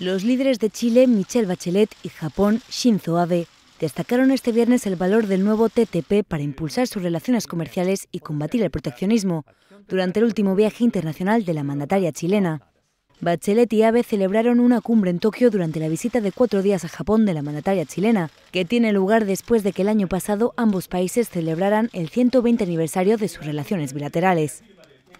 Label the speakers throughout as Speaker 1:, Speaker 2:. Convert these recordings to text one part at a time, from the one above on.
Speaker 1: Los líderes de Chile, Michelle Bachelet, y Japón, Shinzo Abe, destacaron este viernes el valor del nuevo TTP para impulsar sus relaciones comerciales y combatir el proteccionismo, durante el último viaje internacional de la mandataria chilena. Bachelet y Abe celebraron una cumbre en Tokio durante la visita de cuatro días a Japón de la mandataria chilena, que tiene lugar después de que el año pasado ambos países celebraran el 120 aniversario de sus relaciones bilaterales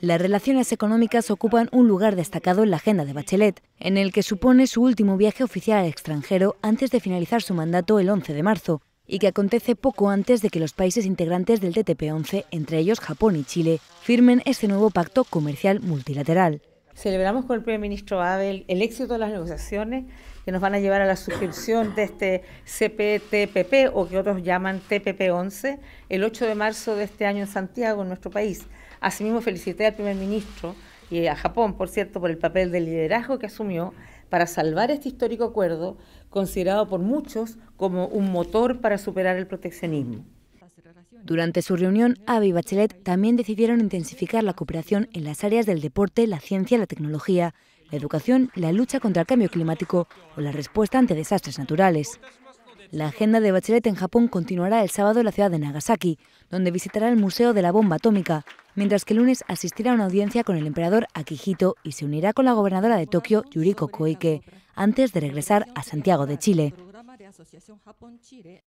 Speaker 1: las relaciones económicas ocupan un lugar destacado en la agenda de Bachelet, en el que supone su último viaje oficial al extranjero antes de finalizar su mandato el 11 de marzo, y que acontece poco antes de que los países integrantes del TTP-11, entre ellos Japón y Chile, firmen este nuevo pacto comercial multilateral
Speaker 2: celebramos con el primer ministro Abel el éxito de las negociaciones que nos van a llevar a la suscripción de este CPTPP o que otros llaman TPP-11 el 8 de marzo de este año en Santiago, en nuestro país. Asimismo, felicité al primer ministro y a Japón, por cierto, por el papel de liderazgo que asumió para salvar este histórico acuerdo, considerado por muchos como un motor para superar el proteccionismo.
Speaker 1: Durante su reunión, Abe y Bachelet también decidieron intensificar la cooperación en las áreas del deporte, la ciencia, la tecnología, la educación, la lucha contra el cambio climático o la respuesta ante desastres naturales. La agenda de Bachelet en Japón continuará el sábado en la ciudad de Nagasaki, donde visitará el Museo de la Bomba Atómica, mientras que el lunes asistirá a una audiencia con el emperador Akihito y se unirá con la gobernadora de Tokio, Yuriko Koike, antes de regresar a Santiago de Chile.